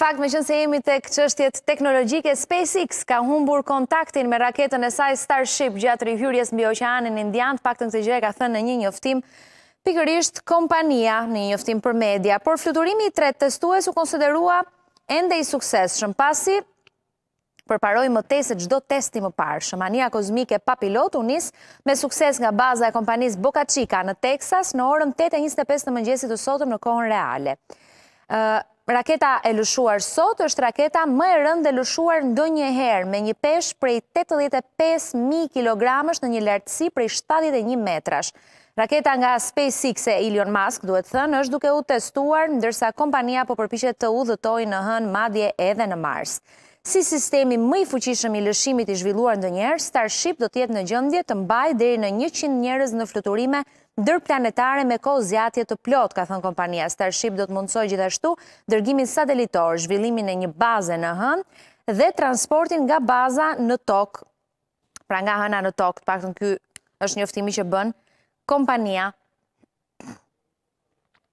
fakt me qënë se jemi të këqështjet teknologjike, SpaceX ka humbur kontaktin me raketën e saj Starship gjatë rihyrjes mbi oqeanin indian, pak të në këtë gjë ka thënë në një njoftim, pikërisht kompania në një njoftim për media, por fluturimi i tret testues u konsiderua ende i sukses, shëm pasi përparoj më te se gjdo testi më parë. Shëmania kozmike pa pilot unis me sukses nga baza e kompanis Boca Chica në Texas në orën 8.25 në mëngjesit të sotëm në kohën reale. Raketa e lëshuar sot është raketa më e rëndë e lëshuar në herë, me një peshë prej 85.000 kg në një lartësi prej 71 metrash. Raketa nga SpaceX e Elon Musk, duhet thënë, është duke u testuar, ndërsa kompania po përpishet të u dhëtoj në hën madje edhe në Mars. Si sistemi më i fuqishëm i lëshimit i zhvilluar në njerë, Starship do tjetë në gjëndje të mbaj dhe në 100 njerës në fluturime dërplanetare me ko zjatje të plot, ka thënë kompania. Starship do të mundsoj gjithashtu dërgimin satelitor, zhvillimin e një baze në hën dhe transportin nga baza në tokë. Pra nga hëna në tokë, të pak të në kjo është një oftimi që bënë kompania.